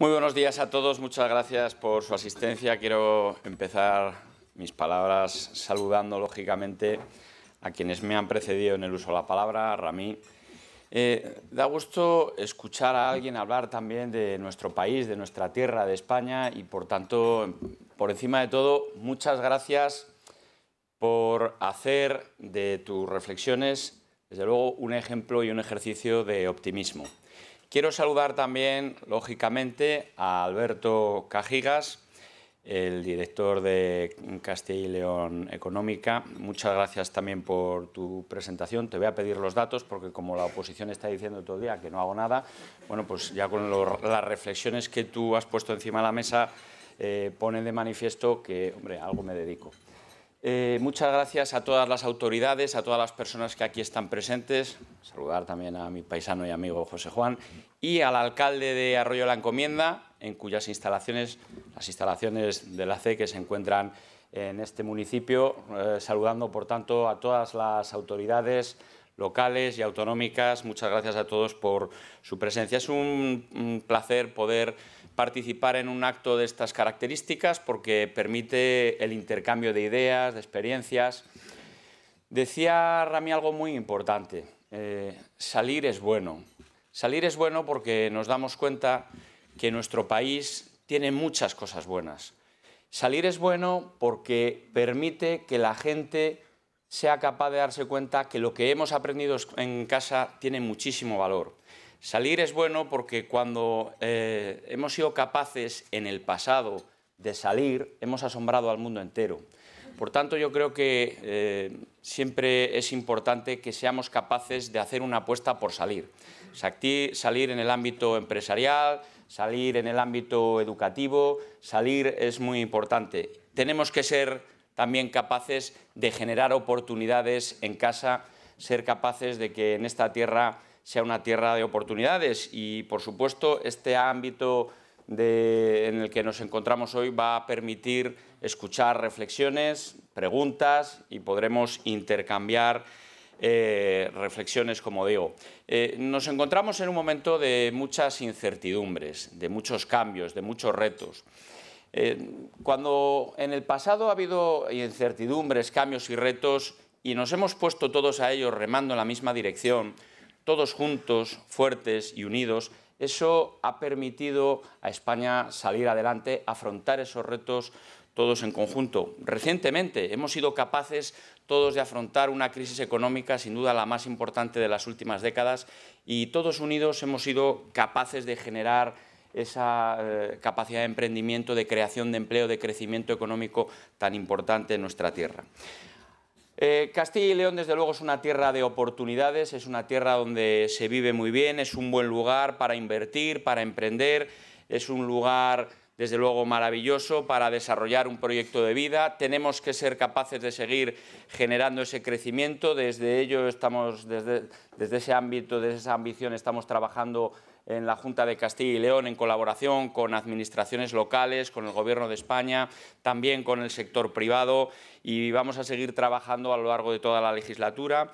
Muy buenos días a todos, muchas gracias por su asistencia. Quiero empezar mis palabras saludando, lógicamente, a quienes me han precedido en el uso de la palabra, a Ramí. Eh, da gusto escuchar a alguien hablar también de nuestro país, de nuestra tierra, de España, y por tanto, por encima de todo, muchas gracias por hacer de tus reflexiones, desde luego, un ejemplo y un ejercicio de optimismo. Quiero saludar también, lógicamente, a Alberto Cajigas, el director de Castilla y León Económica. Muchas gracias también por tu presentación. Te voy a pedir los datos porque como la oposición está diciendo todo el día que no hago nada, bueno, pues ya con las reflexiones que tú has puesto encima de la mesa eh, ponen de manifiesto que, hombre, algo me dedico. Eh, muchas gracias a todas las autoridades, a todas las personas que aquí están presentes. Saludar también a mi paisano y amigo José Juan y al alcalde de Arroyo la Encomienda, en cuyas instalaciones, las instalaciones de la C que se encuentran en este municipio. Eh, saludando, por tanto, a todas las autoridades locales y autonómicas. Muchas gracias a todos por su presencia. Es un placer poder participar en un acto de estas características porque permite el intercambio de ideas, de experiencias. Decía Rami algo muy importante, eh, salir es bueno. Salir es bueno porque nos damos cuenta que nuestro país tiene muchas cosas buenas. Salir es bueno porque permite que la gente sea capaz de darse cuenta que lo que hemos aprendido en casa tiene muchísimo valor Salir es bueno porque cuando eh, hemos sido capaces en el pasado de salir, hemos asombrado al mundo entero. Por tanto, yo creo que eh, siempre es importante que seamos capaces de hacer una apuesta por salir. Salir en el ámbito empresarial, salir en el ámbito educativo, salir es muy importante. Tenemos que ser también capaces de generar oportunidades en casa, ser capaces de que en esta tierra sea una tierra de oportunidades y, por supuesto, este ámbito en el que nos encontramos hoy va a permitir escuchar reflexiones, preguntas y podremos intercambiar eh, reflexiones, como digo. Eh, nos encontramos en un momento de muchas incertidumbres, de muchos cambios, de muchos retos. Eh, cuando en el pasado ha habido incertidumbres, cambios y retos y nos hemos puesto todos a ellos remando en la misma dirección, todos juntos, fuertes y unidos, eso ha permitido a España salir adelante, afrontar esos retos todos en conjunto. Recientemente hemos sido capaces todos de afrontar una crisis económica, sin duda la más importante de las últimas décadas, y todos unidos hemos sido capaces de generar esa eh, capacidad de emprendimiento, de creación de empleo, de crecimiento económico tan importante en nuestra tierra. Eh, Castilla y León, desde luego, es una tierra de oportunidades, es una tierra donde se vive muy bien, es un buen lugar para invertir, para emprender, es un lugar, desde luego, maravilloso para desarrollar un proyecto de vida. Tenemos que ser capaces de seguir generando ese crecimiento, desde ello estamos, desde ese ámbito, desde esa ambición, estamos trabajando en la Junta de Castilla y León en colaboración con administraciones locales, con el Gobierno de España, también con el sector privado y vamos a seguir trabajando a lo largo de toda la legislatura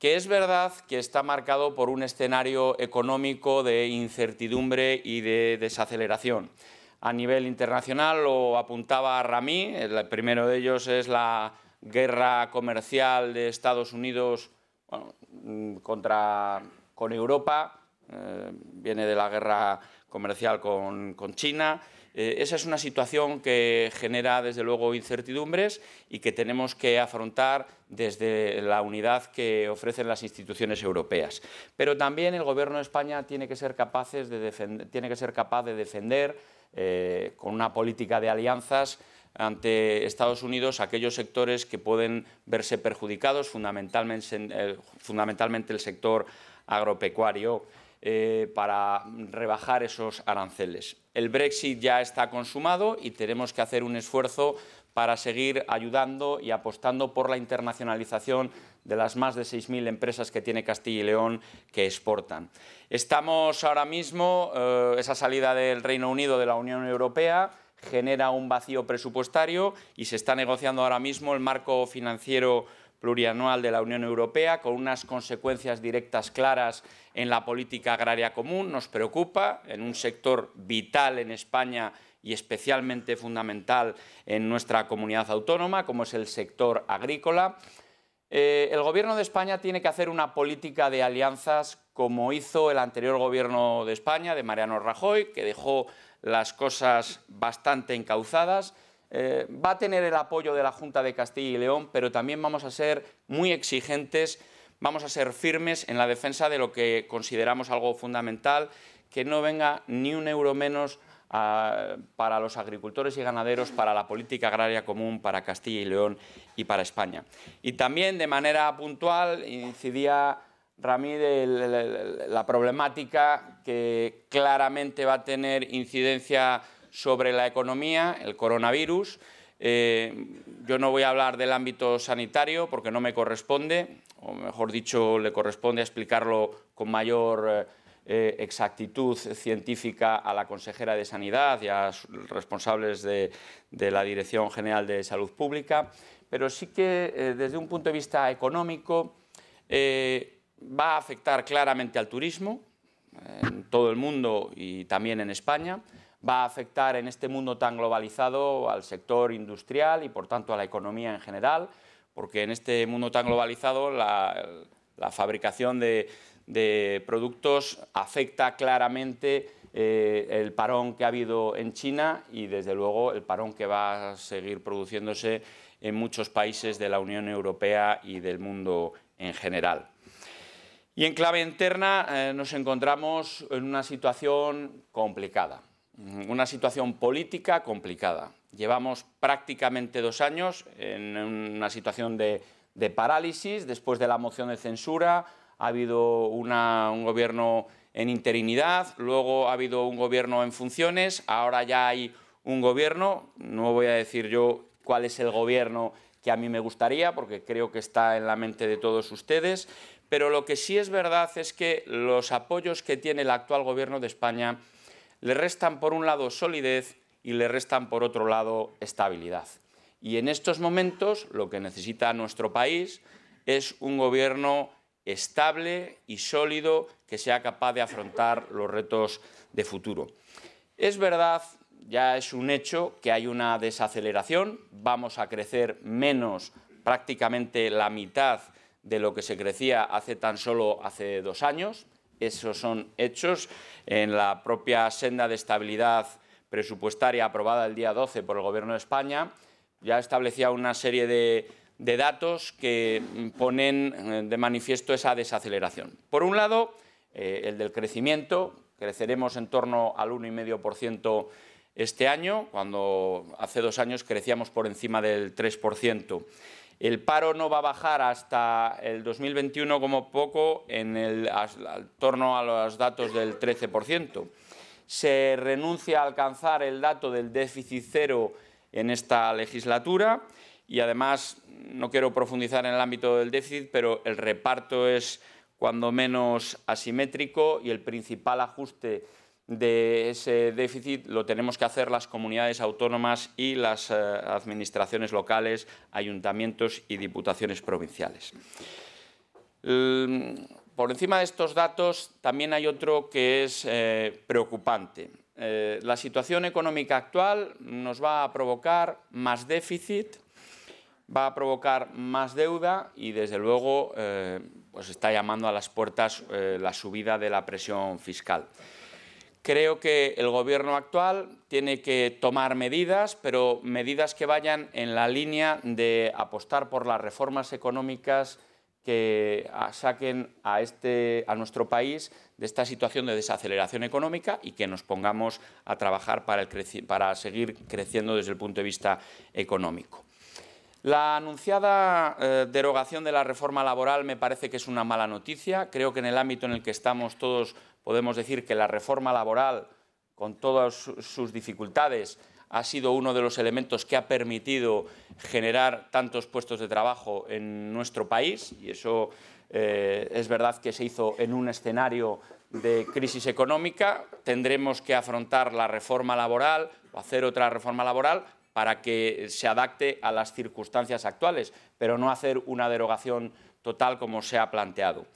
que es verdad que está marcado por un escenario económico de incertidumbre y de desaceleración. A nivel internacional lo apuntaba Rami, el primero de ellos es la guerra comercial de Estados Unidos mm, contra, con Europa, eh, viene de la guerra comercial con, China. Eh, esa es una situación que genera, desde luego, incertidumbres y que tenemos que afrontar desde la unidad que ofrecen las instituciones europeas. Pero también el Gobierno de España tiene que ser, capaces de tiene que ser capaz de defender, eh, con una política de alianzas, ante Estados Unidos aquellos sectores que pueden verse perjudicados, fundamentalmente el sector agropecuario eh, para rebajar esos aranceles. El Brexit ya está consumado y tenemos que hacer un esfuerzo para seguir ayudando y apostando por la internacionalización de las más de 6.000 empresas que tiene Castilla y León que exportan. Estamos ahora mismo, eh, esa salida del Reino Unido de la Unión Europea genera un vacío presupuestario y se está negociando ahora mismo el marco financiero plurianual de la Unión Europea, con unas consecuencias directas claras en la política agraria común. Nos preocupa en un sector vital en España y especialmente fundamental en nuestra comunidad autónoma, como es el sector agrícola. Eh, el Gobierno de España tiene que hacer una política de alianzas como hizo el anterior Gobierno de España, de Mariano Rajoy, que dejó las cosas bastante encauzadas eh, va a tener el apoyo de la Junta de Castilla y León, pero también vamos a ser muy exigentes, vamos a ser firmes en la defensa de lo que consideramos algo fundamental, que no venga ni un euro menos ah, para los agricultores y ganaderos, para la política agraria común, para Castilla y León y para España. Y también de manera puntual incidía Ramírez la problemática que claramente va a tener incidencia sobre la economía, el coronavirus. Eh, yo no voy a hablar del ámbito sanitario porque no me corresponde, o mejor dicho, le corresponde explicarlo con mayor eh, eh, exactitud científica a la consejera de Sanidad y a los responsables de, la Dirección General de Salud Pública, pero sí que desde un punto de vista económico va a afectar claramente al turismo en todo el mundo y también en España va a afectar en este mundo tan globalizado al sector industrial y, por tanto, a la economía en general, porque en este mundo tan globalizado la, fabricación de, productos afecta claramente eh, el parón que ha habido en China y, desde luego, el parón que va a seguir produciéndose en muchos países de la Unión Europea y del mundo en general. Y en clave interna eh, nos encontramos en una situación complicada. Mm, una situación política complicada. Llevamos prácticamente dos años en una situación de, parálisis después de la moción de censura, ha habido un gobierno en interinidad, luego ha habido un gobierno en funciones, ahora ya hay un gobierno, no voy a decir yo cuál es el gobierno que a mí me gustaría, porque creo que está en la mente de todos ustedes, pero lo que sí es verdad es que los apoyos que tiene el actual gobierno de España le restan por un lado solidez y le restan por otro lado estabilidad. Y en estos momentos lo que necesita nuestro país es un gobierno estable y sólido que sea capaz de afrontar los retos de futuro. Es verdad, ya es un hecho, que hay una desaceleración, vamos a crecer menos prácticamente la mitad de lo que se crecía hace tan solo hace dos años, esos son hechos en la propia senda de estabilidad presupuestaria aprobada el día 12 por el Gobierno de España. Ya establecía una serie de, datos que mm, ponen eh, de manifiesto esa desaceleración. Por un lado, eh, el del crecimiento. Creceremos en torno al 1,5% este año, cuando hace dos años crecíamos por encima del 3%. El paro no va a bajar hasta el 2021 como poco, en torno a los datos del 13%. Se renuncia a alcanzar el dato del déficit cero en esta legislatura y además no quiero profundizar en el ámbito del déficit, pero el reparto es cuando menos asimétrico y el principal ajuste de ese déficit lo tenemos que hacer las comunidades autónomas y las eh, administraciones locales, ayuntamientos y diputaciones provinciales. Mm, por encima de estos datos también hay otro que es eh, preocupante. Eh, la situación económica actual nos va a provocar más déficit, va a provocar más deuda y desde luego pues está llamando a las puertas la subida de la presión fiscal. Creo que el gobierno actual tiene que tomar medidas, pero medidas que vayan en la línea de apostar por las reformas económicas que saquen a, este, a nuestro país de esta situación de desaceleración económica y que nos pongamos a trabajar para, para seguir creciendo desde el punto de vista económico. La anunciada eh, derogación de la reforma laboral me parece que es una mala noticia. Creo que en el ámbito en el que estamos todos podemos decir que la reforma laboral, con todas sus dificultades, ha sido uno de los elementos que ha permitido generar tantos puestos de trabajo en nuestro país y eso eh, es verdad que se hizo en un escenario de crisis económica. Tendremos que afrontar la reforma laboral o hacer otra reforma laboral para que se adapte a las circunstancias actuales, pero no hacer una derogación total como se ha planteado.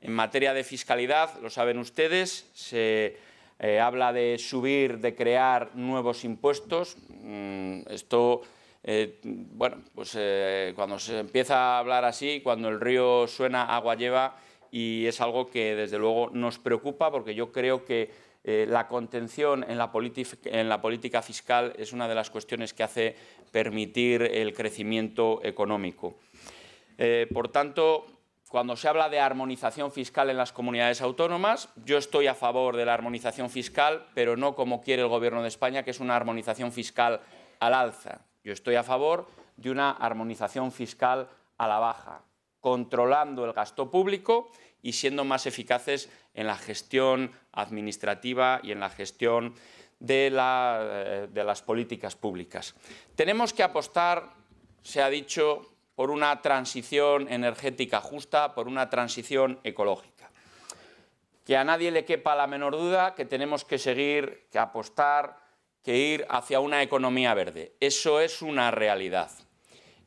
En materia de fiscalidad, lo saben ustedes, se eh, habla de subir, de crear nuevos impuestos. Mm, esto, eh, bueno, pues eh, cuando se empieza a hablar así, cuando el río suena, agua lleva, y es algo que desde luego nos preocupa porque yo creo que eh, la contención en la, política fiscal es una de las cuestiones que hace permitir el crecimiento económico. Eh, por tanto, cuando se habla de armonización fiscal en las comunidades autónomas, yo estoy a favor de la armonización fiscal, pero no como quiere el Gobierno de España, que es una armonización fiscal al alza. Yo estoy a favor de una armonización fiscal a la baja, controlando el gasto público y siendo más eficaces en la gestión administrativa y en la gestión eh, de, las políticas públicas. Tenemos que apostar, se ha dicho, por una transición energética justa, por una transición ecológica. Que a nadie le quepa la menor duda que tenemos que seguir, que apostar, que ir hacia una economía verde. Eso es una realidad.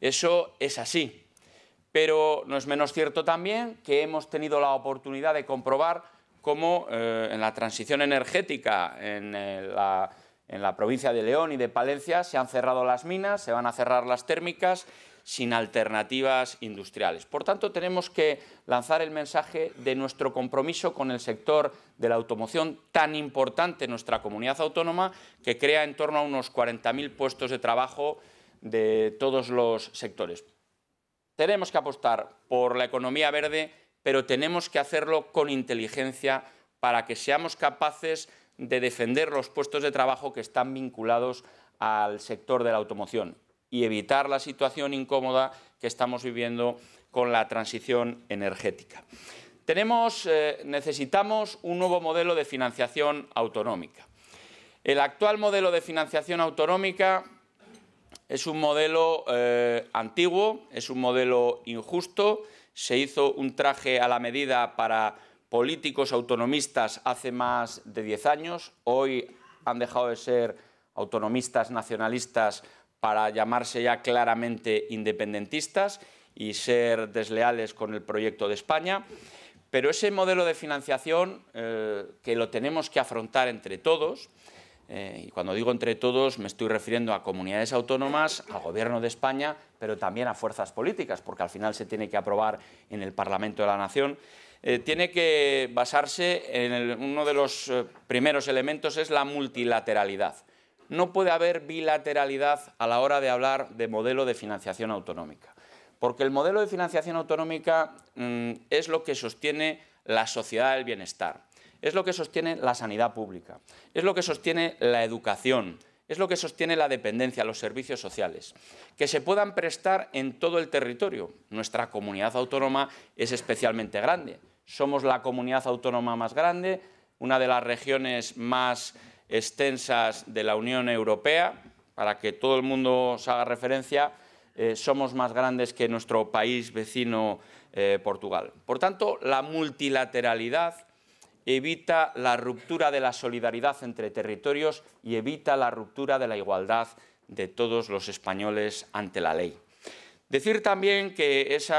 Eso es así pero no es menos cierto también que hemos tenido la oportunidad de comprobar cómo eh, en la transición energética en, eh, la, en la provincia de León y de Palencia se han cerrado las minas, se van a cerrar las térmicas sin alternativas industriales. Por tanto, tenemos que lanzar el mensaje de nuestro compromiso con el sector de la automoción tan importante en nuestra comunidad autónoma, que crea en torno a unos 40.000 puestos de trabajo de todos los sectores. Tenemos que apostar por la economía verde, pero tenemos que hacerlo con inteligencia para que seamos capaces de defender los puestos de trabajo que están vinculados al sector de la automoción y evitar la situación incómoda que estamos viviendo con la transición energética. Eh, necesitamos un nuevo modelo de financiación autonómica. El actual modelo de financiación autonómica es un modelo eh, antiguo, es un modelo injusto, se hizo un traje a la medida para políticos autonomistas hace más de 10 años, hoy han dejado de ser autonomistas nacionalistas para llamarse ya claramente independentistas y ser desleales con el proyecto de España. Pero ese modelo de financiación eh, que lo tenemos que afrontar entre todos, eh, y cuando digo entre todos, me estoy refiriendo a comunidades autónomas, al Gobierno de España, pero también a fuerzas políticas, porque al final se tiene que aprobar en el Parlamento de la Nación. Eh, tiene que basarse en uno de los eh, primeros elementos, es la multilateralidad. No puede haber bilateralidad a la hora de hablar de modelo de financiación autonómica, porque el modelo de financiación autonómica mm, es lo que sostiene la sociedad del bienestar es lo que sostiene la sanidad pública, es lo que sostiene la educación, es lo que sostiene la dependencia, los servicios sociales, que se puedan prestar en todo el territorio. Nuestra comunidad autónoma es especialmente grande. Somos la comunidad autónoma más grande, una de las regiones más extensas de la Unión Europea, para que todo el mundo se haga referencia, eh, somos más grandes que nuestro país vecino eh, Portugal. Por tanto, la multilateralidad evita la ruptura de la solidaridad entre territorios y evita la ruptura de la igualdad de todos los españoles ante la ley. Decir también que ese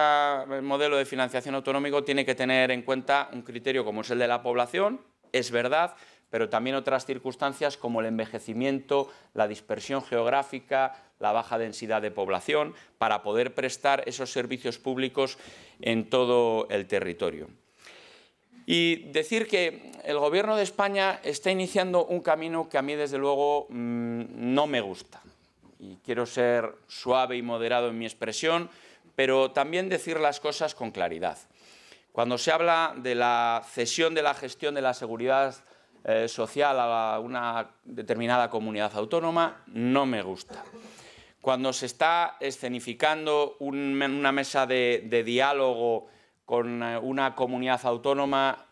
modelo de financiación autonómico tiene que tener en cuenta un criterio como es el de la población, es verdad, pero también otras circunstancias como el envejecimiento, la dispersión geográfica, la baja densidad de población, para poder prestar esos servicios públicos en todo el territorio. Y decir que el gobierno de España está iniciando un camino que a mí desde luego mm, no me gusta. Y quiero ser suave y moderado en mi expresión, pero también decir las cosas con claridad. Cuando se habla de la cesión de la gestión de la seguridad eh, social a una determinada comunidad autónoma, no me gusta. Cuando se está escenificando una mesa de, de diálogo con eh, una comunidad autónoma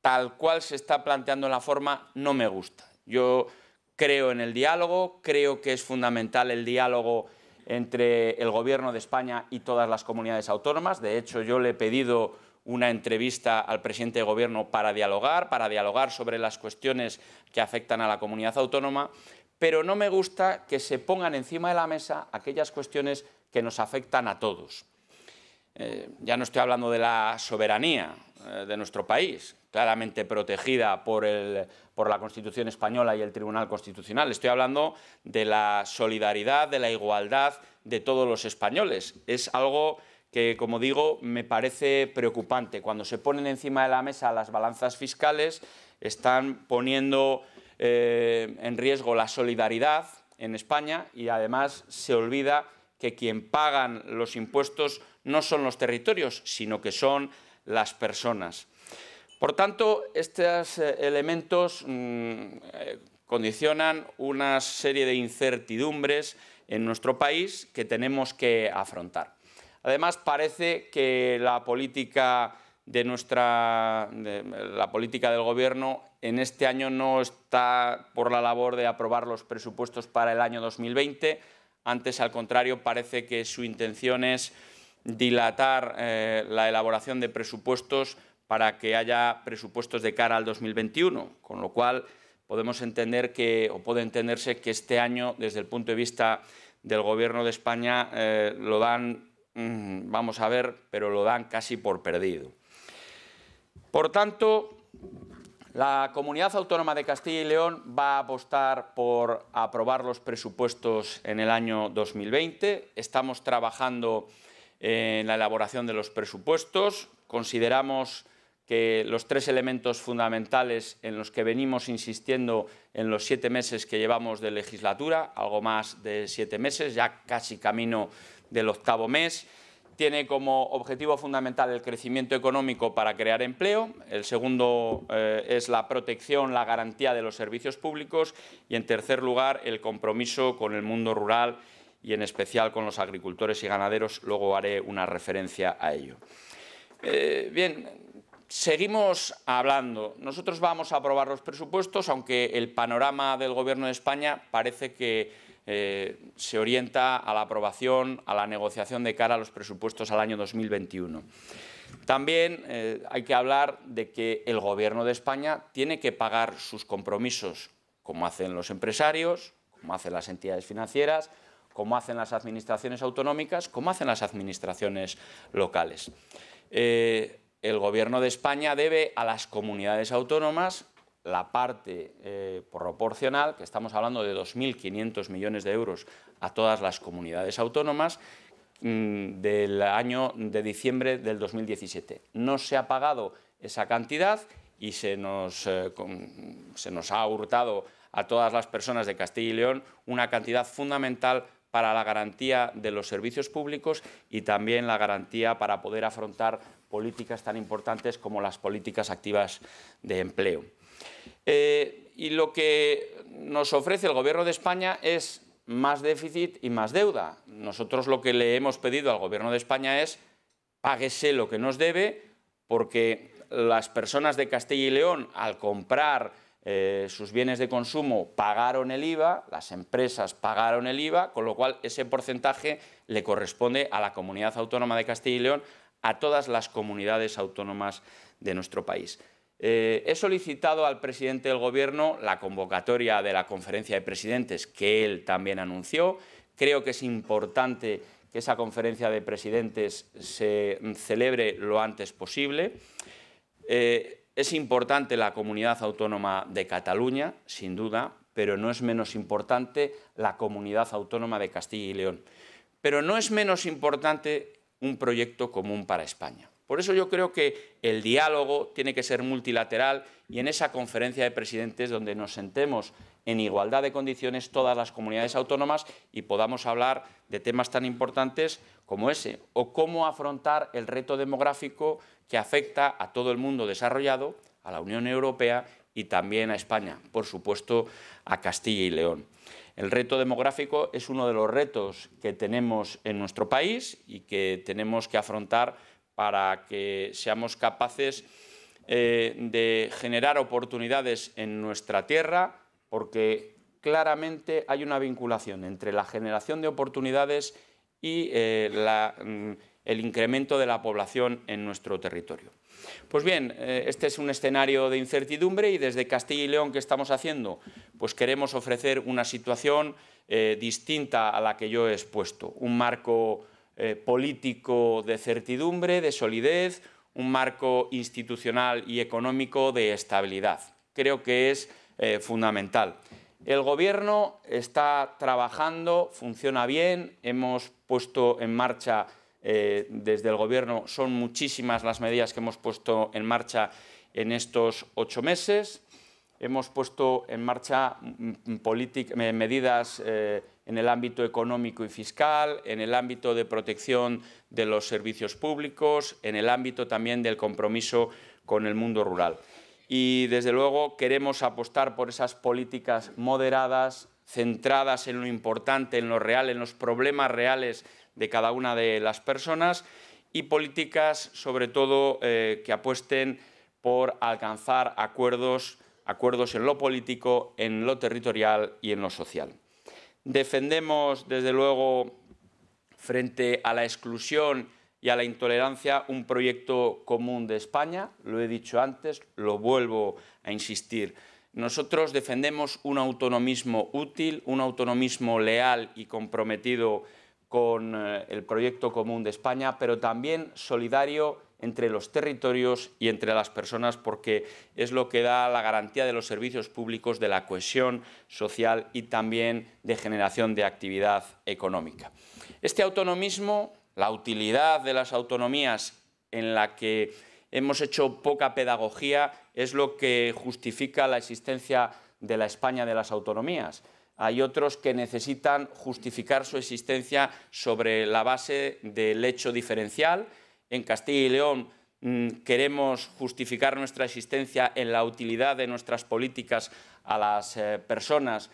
tal cual se está planteando la forma, no me gusta. Yo creo en el diálogo, creo que es fundamental el diálogo entre el Gobierno de España y todas las comunidades autónomas. De hecho, yo le he pedido una entrevista al presidente de Gobierno para dialogar, para dialogar sobre las cuestiones que afectan a la comunidad autónoma, pero no me gusta que se pongan encima de la mesa aquellas cuestiones que nos afectan a todos. Eh, ya no estoy hablando de la soberanía eh, de nuestro país, claramente protegida por, la Constitución española y el Tribunal Constitucional, estoy hablando de la solidaridad, de la igualdad de todos los españoles. Es algo que, como digo, me parece preocupante. Cuando se ponen encima de la mesa las balanzas fiscales, están poniendo eh, en riesgo la solidaridad en España y además se olvida que quien pagan los impuestos no son los territorios, sino que son las personas. Por tanto, estos eh, elementos mm, eh, condicionan una serie de incertidumbres en nuestro país que tenemos que afrontar. Además, parece que la política, de nuestra, la política del Gobierno en este año no está por la labor de aprobar los presupuestos para el año 2020. Antes, al contrario, parece que su intención es dilatar eh, la elaboración de presupuestos para que haya presupuestos de cara al 2021, con lo cual podemos entender que, o puede entenderse que este año, desde el punto de vista del Gobierno de España, eh, lo dan, mm, vamos a ver, pero lo dan casi por perdido. Por tanto, la Comunidad Autónoma de Castilla y León va a apostar por aprobar los presupuestos en el año 2020. Estamos trabajando en la elaboración de los presupuestos. Consideramos que los tres elementos fundamentales en los que venimos insistiendo en los siete meses que llevamos de legislatura, algo más de siete meses, ya casi camino del octavo mes, tiene como objetivo fundamental el crecimiento económico para crear empleo, el segundo eh, es la protección, la garantía de los servicios públicos y, en tercer lugar, el compromiso con el mundo rural y en especial con los agricultores y ganaderos, luego haré una referencia a ello. Eh, bien, seguimos hablando. Nosotros vamos a aprobar los presupuestos, aunque el panorama del Gobierno de España parece que eh, se orienta a la aprobación, a la negociación de cara a los presupuestos al año 2021. También eh, hay que hablar de que el Gobierno de España tiene que pagar sus compromisos, como hacen los empresarios, como hacen las entidades financieras, como hacen las administraciones autonómicas, como hacen las administraciones locales. Eh, el Gobierno de España debe a las comunidades autónomas la parte eh, proporcional, que estamos hablando de 2.500 millones de euros a todas las comunidades autónomas, mm, del año de diciembre del 2017. No se ha pagado esa cantidad y se nos, eh, se nos ha hurtado a todas las personas de Castilla y León una cantidad fundamental para la garantía de los servicios públicos y también la garantía para poder afrontar políticas tan importantes como las políticas activas de empleo. Eh, y lo que nos ofrece el Gobierno de España es más déficit y más deuda. Nosotros lo que le hemos pedido al Gobierno de España es páguese lo que nos debe, porque las personas de Castilla y León, al comprar eh, sus bienes de consumo pagaron el IVA, las empresas pagaron el IVA, con lo cual ese porcentaje le corresponde a la comunidad autónoma de Castilla y León, a todas las comunidades autónomas de nuestro país. Eh, he solicitado al presidente del Gobierno la convocatoria de la conferencia de presidentes que él también anunció. Creo que es importante que esa conferencia de presidentes se celebre lo antes posible. Eh, es importante la comunidad autónoma de Cataluña, sin duda, pero no es menos importante la comunidad autónoma de Castilla y León. Pero no es menos importante un proyecto común para España. Por eso yo creo que el diálogo tiene que ser multilateral y en esa conferencia de presidentes donde nos sentemos en igualdad de condiciones todas las comunidades autónomas y podamos hablar de temas tan importantes como ese, o cómo afrontar el reto demográfico que afecta a todo el mundo desarrollado, a la Unión Europea y también a España, por supuesto a Castilla y León. El reto demográfico es uno de los retos que tenemos en nuestro país y que tenemos que afrontar para que seamos capaces eh, de generar oportunidades en nuestra tierra, porque claramente hay una vinculación entre la generación de oportunidades y eh, mm, el incremento de la población en nuestro territorio. Pues bien, eh, este es un escenario de incertidumbre y desde Castilla y León, ¿qué estamos haciendo? Pues queremos ofrecer una situación distinta a la que yo he expuesto, un marco eh, político de certidumbre, de solidez, un marco institucional y económico de estabilidad. Creo que es eh, fundamental. El Gobierno está trabajando, funciona bien, hemos puesto en marcha eh, desde el Gobierno, son muchísimas las medidas que hemos puesto en marcha en estos ocho meses. Hemos puesto en marcha medidas en el ámbito económico y fiscal, en el ámbito de protección de los servicios públicos, en el ámbito también del compromiso con el mundo rural. Y desde luego queremos apostar por esas políticas moderadas, centradas en lo importante, en lo real, en los problemas reales de cada una de las personas y políticas sobre todo eh, que apuesten por alcanzar acuerdos, acuerdos en lo político, en lo territorial y en lo social. Defendemos, desde luego, frente a la exclusión y a la intolerancia, un proyecto común de España. Lo he dicho antes, lo vuelvo a insistir. Nosotros defendemos un autonomismo útil, un autonomismo leal y comprometido con eh, el proyecto común de España, pero también solidario entre los territorios y entre las personas porque es lo que da la garantía de los servicios públicos, de la cohesión social y también de generación de actividad económica. Este autonomismo, la utilidad de las autonomías en la que hemos hecho poca pedagogía, es lo que justifica la existencia de la España de las autonomías. Hay otros que necesitan justificar su existencia sobre la base del hecho diferencial, en Castilla y León mm, queremos justificar nuestra existencia en la utilidad de nuestras políticas a las eh, personas.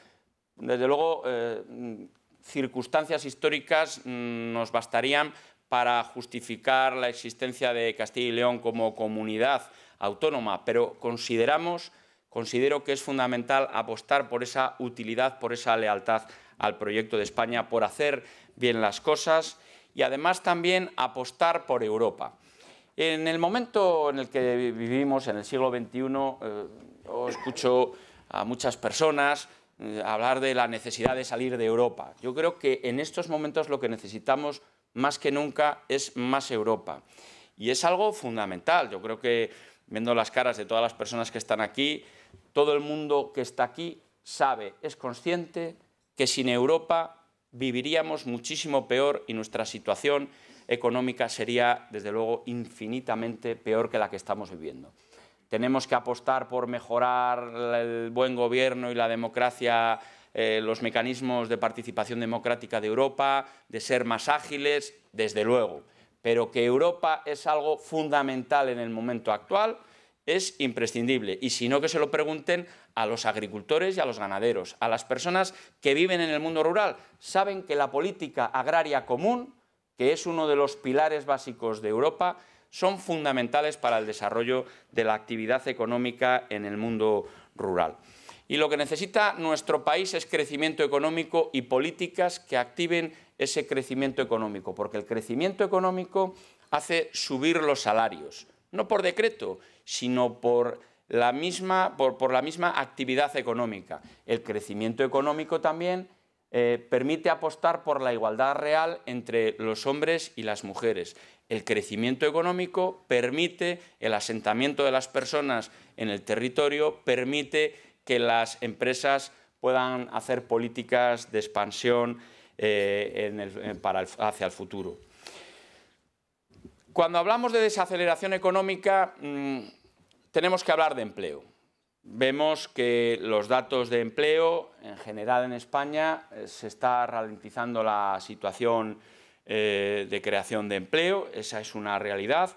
Desde luego, eh, mm, circunstancias históricas mm, nos bastarían para justificar la existencia de Castilla y León como comunidad autónoma, pero consideramos, considero que es fundamental apostar por esa utilidad, por esa lealtad al proyecto de España, por hacer bien las cosas y además también apostar por Europa. En el momento en el que vivimos, en el siglo XXI, eh, escucho a muchas personas eh, hablar de la necesidad de salir de Europa. Yo creo que en estos momentos lo que necesitamos más que nunca es más Europa. Y es algo fundamental. Yo creo que viendo las caras de todas las personas que están aquí, todo el mundo que está aquí sabe, es consciente que sin Europa viviríamos muchísimo peor y nuestra situación económica sería, desde luego, infinitamente peor que la que estamos viviendo. Tenemos que apostar por mejorar el buen gobierno y la democracia, eh, los mecanismos de participación democrática de Europa, de ser más ágiles, desde luego. Pero que Europa es algo fundamental en el momento actual, es imprescindible. Y si no, que se lo pregunten a los agricultores y a los ganaderos, a las personas que viven en el mundo rural. Saben que la política agraria común, que es uno de los pilares básicos de Europa, son fundamentales para el desarrollo de la actividad económica en el mundo rural. Y lo que necesita nuestro país es crecimiento económico y políticas que activen ese crecimiento económico, porque el crecimiento económico hace subir los salarios, no por decreto, sino por la misma, actividad económica. El crecimiento económico también eh, permite apostar por la igualdad real entre los hombres y las mujeres. El crecimiento económico permite el asentamiento de las personas en el territorio, permite que las empresas puedan hacer políticas de expansión eh, hacia el futuro. Cuando hablamos de desaceleración económica, mm, tenemos que hablar de empleo. Vemos que los datos de empleo, en general en España, eh, se está ralentizando la situación eh, de creación de empleo, esa es una realidad,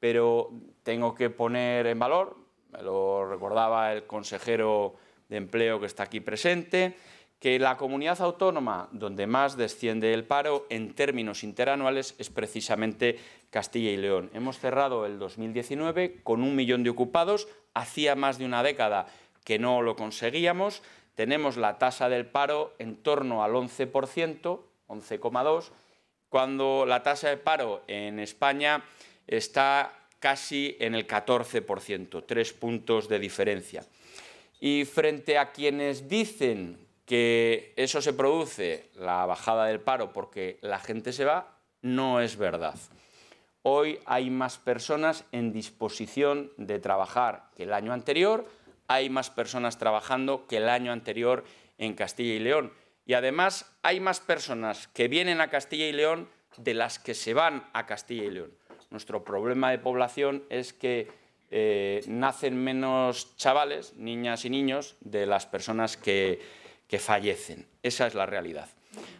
pero tengo que poner en valor, me lo recordaba el consejero de empleo que está aquí presente, que la comunidad autónoma donde más desciende el paro en términos interanuales es precisamente Castilla y León. Hemos cerrado el 2019 con un millón de ocupados, hacía más de una década que no lo conseguíamos, tenemos la tasa del paro en torno al 11%, 11,2%, cuando la tasa de paro en España está casi en el 14%, tres puntos de diferencia. Y frente a quienes dicen que eso se produce, la bajada del paro, porque la gente se va, no es verdad. Hoy hay más personas en disposición de trabajar que el año anterior, hay más personas trabajando que el año anterior en Castilla y León. Y además hay más personas que vienen a Castilla y León de las que se van a Castilla y León. Nuestro problema de población es que eh, nacen menos chavales, niñas y niños, de las personas que, que fallecen. Esa es la realidad.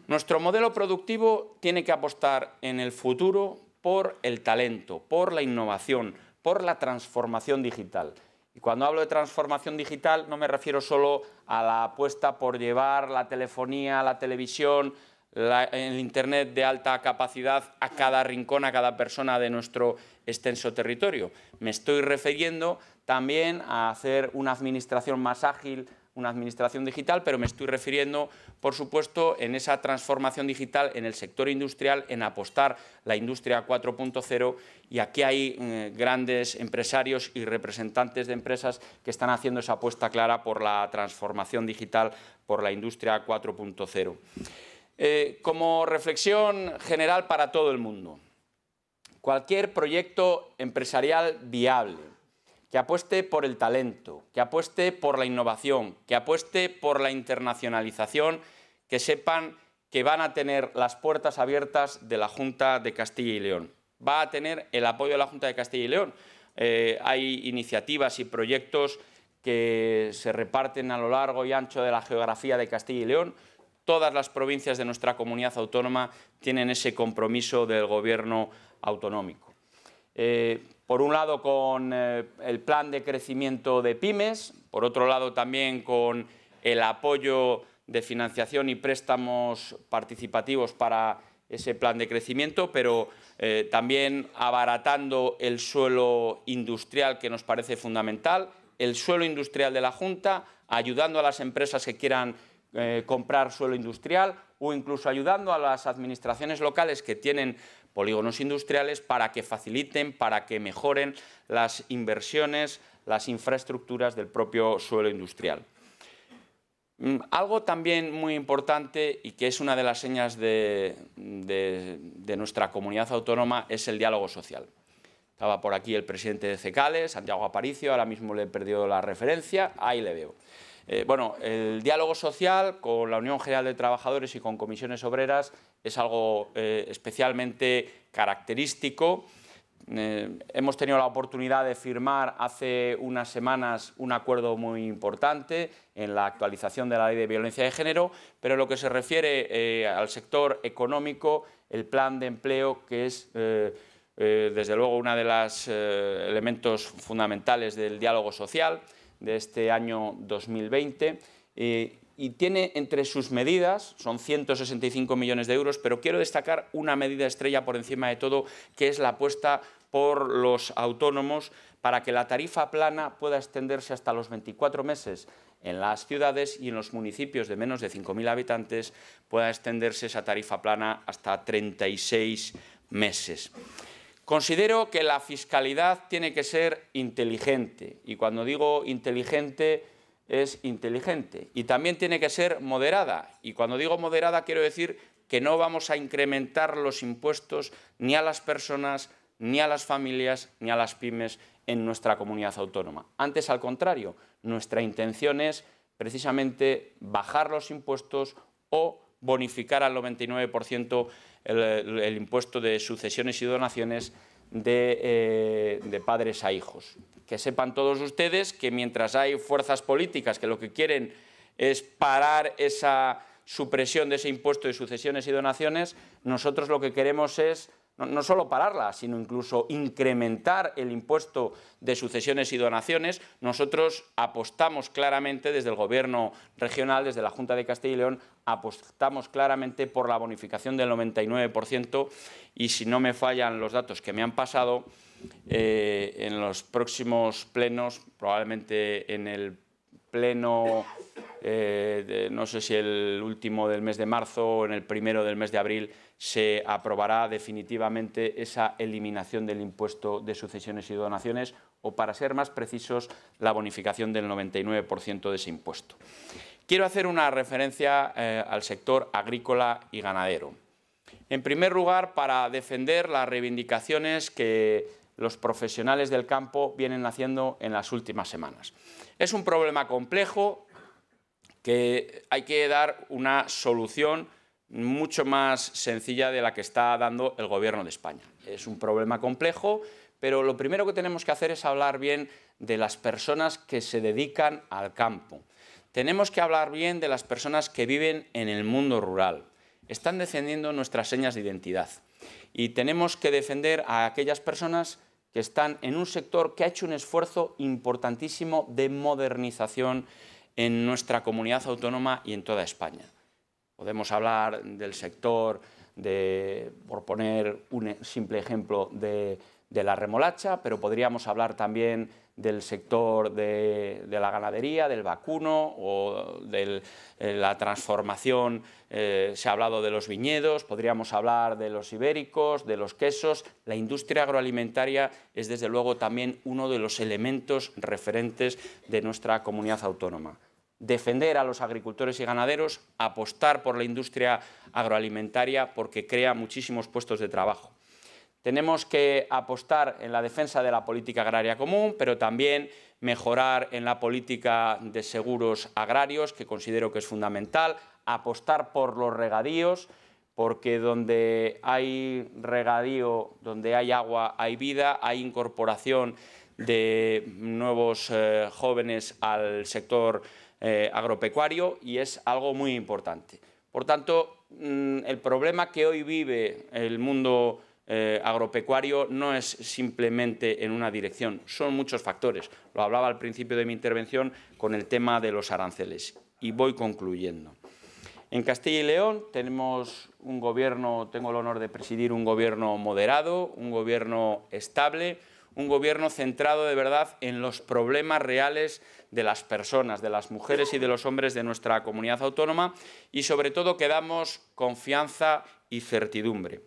Nuestro modelo productivo tiene que apostar en el futuro por el talento, por la innovación, por la transformación digital. Y cuando hablo de transformación digital no me refiero solo a la apuesta por llevar la telefonía, la televisión, el Internet de alta capacidad a cada rincón, a cada persona de nuestro extenso territorio. Me estoy refiriendo también a hacer una administración más ágil, una administración digital, pero me estoy refiriendo, por supuesto, en esa transformación digital en el sector industrial, en apostar la industria 4.0 y aquí hay mm, grandes empresarios y representantes de empresas que están haciendo esa apuesta clara por la transformación digital, por la industria 4.0. Eh, como reflexión general para todo el mundo, cualquier proyecto empresarial viable, que apueste por el talento, que apueste por la innovación, que apueste por la internacionalización, que sepan que van a tener las puertas abiertas de la Junta de Castilla y León. Va a tener el apoyo de la Junta de Castilla y León. Eh, hay iniciativas y proyectos que se reparten a lo largo y ancho de la geografía de Castilla y León. Todas las provincias de nuestra comunidad autónoma tienen ese compromiso del gobierno autonómico. Eh, por un lado con eh, el plan de crecimiento de pymes, por otro lado también con el apoyo de financiación y préstamos participativos para ese plan de crecimiento, pero eh, también abaratando el suelo industrial que nos parece fundamental, el suelo industrial de la Junta, ayudando a las empresas que quieran eh, comprar suelo industrial o incluso ayudando a las administraciones locales que tienen polígonos industriales para que faciliten, para que mejoren las inversiones, las infraestructuras del propio suelo industrial. Mm, algo también muy importante y que es una de las señas de, nuestra comunidad autónoma es el diálogo social. Estaba por aquí el presidente de CECALE, Santiago Aparicio, ahora mismo le he perdido la referencia, ahí le veo. Eh, bueno, el diálogo social con la Unión General de Trabajadores y con comisiones obreras es algo eh, especialmente característico. Eh, hemos tenido la oportunidad de firmar hace unas semanas un acuerdo muy importante en la actualización de la ley de violencia de género, pero en lo que se refiere eh, al sector económico, el plan de empleo, que es desde luego uno de los elementos fundamentales del diálogo social de este año 2020, y tiene entre sus medidas, son 165 millones de euros, pero quiero destacar una medida estrella por encima de todo, que es la apuesta por los autónomos para que la tarifa plana pueda extenderse hasta los 24 meses en las ciudades y en los municipios de menos de 5.000 habitantes pueda extenderse esa tarifa plana hasta 36 meses. Considero que la fiscalidad tiene que ser inteligente y cuando digo inteligente es inteligente y también tiene que ser moderada. Y cuando digo moderada quiero decir que no vamos a incrementar los impuestos ni a las personas, ni a las familias, ni a las pymes en nuestra comunidad autónoma. Antes, al contrario, nuestra intención es precisamente bajar los impuestos o bonificar al 99% el, impuesto de sucesiones y donaciones eh, de, padres a hijos. Que sepan todos ustedes que mientras hay fuerzas políticas que lo que quieren es parar esa supresión de ese impuesto de sucesiones y donaciones, nosotros lo que queremos es no, solo pararla, sino incluso incrementar el impuesto de sucesiones y donaciones, nosotros apostamos claramente desde el Gobierno regional, desde la Junta de Castilla y León, apostamos claramente por la bonificación del 99% y si no me fallan los datos que me han pasado, eh, en los próximos plenos, probablemente en el pleno, eh, no sé si el último del mes de marzo o en el primero del mes de abril, se aprobará definitivamente esa eliminación del impuesto de sucesiones y donaciones o, para ser más precisos, la bonificación del 99% de ese impuesto. Quiero hacer una referencia eh, al sector agrícola y ganadero. En primer lugar, para defender las reivindicaciones que los profesionales del campo vienen haciendo en las últimas semanas. Es un problema complejo que hay que dar una solución mucho más sencilla de la que está dando el Gobierno de España. Es un problema complejo, pero lo primero que tenemos que hacer es hablar bien de las personas que se dedican al campo. Tenemos que hablar bien de las personas que viven en el mundo rural. Están defendiendo nuestras señas de identidad y tenemos que defender a aquellas personas que están en un sector que ha hecho un esfuerzo importantísimo de modernización en nuestra comunidad autónoma y en toda España. Podemos hablar del sector de, por poner un e-, simple ejemplo, de, de la remolacha, pero podríamos hablar también del sector de, la ganadería, del vacuno o de eh, la transformación, eh, se ha hablado de los viñedos, podríamos hablar de los ibéricos, de los quesos. La industria agroalimentaria es desde luego también uno de los elementos referentes de nuestra comunidad autónoma defender a los agricultores y ganaderos, apostar por la industria agroalimentaria porque crea muchísimos puestos de trabajo. Tenemos que apostar en la defensa de la política agraria común, pero también mejorar en la política de seguros agrarios, que considero que es fundamental, apostar por los regadíos, porque donde hay regadío, donde hay agua, hay vida, hay incorporación de nuevos eh, jóvenes al sector eh, agropecuario y es algo muy importante. Por tanto, mm, el problema que hoy vive el mundo eh, agropecuario no es simplemente en una dirección, son muchos factores. Lo hablaba al principio de mi intervención con el tema de los aranceles y voy concluyendo. En Castilla y León tenemos un gobierno, tengo el honor de presidir un gobierno moderado, un gobierno estable, un gobierno centrado de verdad en los problemas reales de las personas, de las mujeres y de los hombres de nuestra comunidad autónoma y sobre todo que damos confianza y certidumbre.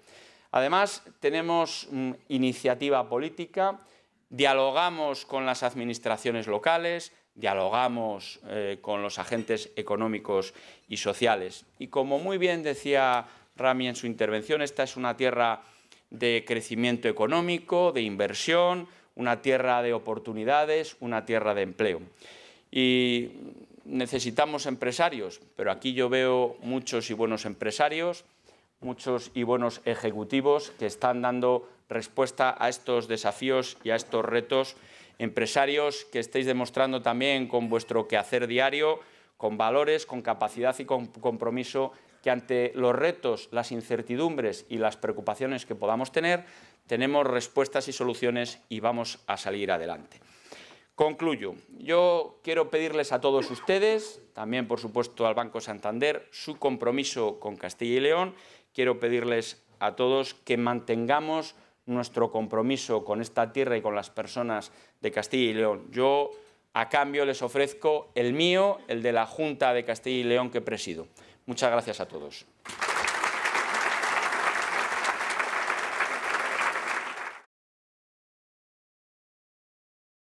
Además, tenemos mm, iniciativa política, dialogamos con las administraciones locales, dialogamos eh, con los agentes económicos y sociales. Y como muy bien decía Rami en su intervención, esta es una tierra de crecimiento económico, de inversión, una tierra de oportunidades, una tierra de empleo. Y necesitamos empresarios, pero aquí yo veo muchos y buenos empresarios, muchos y buenos ejecutivos que están dando respuesta a estos desafíos y a estos retos, empresarios que estáis demostrando también con vuestro quehacer diario, con valores, con capacidad y con compromiso, que ante los retos, las incertidumbres y las preocupaciones que podamos tener, tenemos respuestas y soluciones y vamos a salir adelante. Concluyo. Yo quiero pedirles a todos ustedes, también por supuesto al Banco Santander, su compromiso con Castilla y León quiero pedirles a todos que mantengamos nuestro compromiso con esta tierra y con las personas de Castilla y León. Yo, a cambio, les ofrezco el mío, el de la Junta de Castilla y León que presido. Muchas gracias a todos.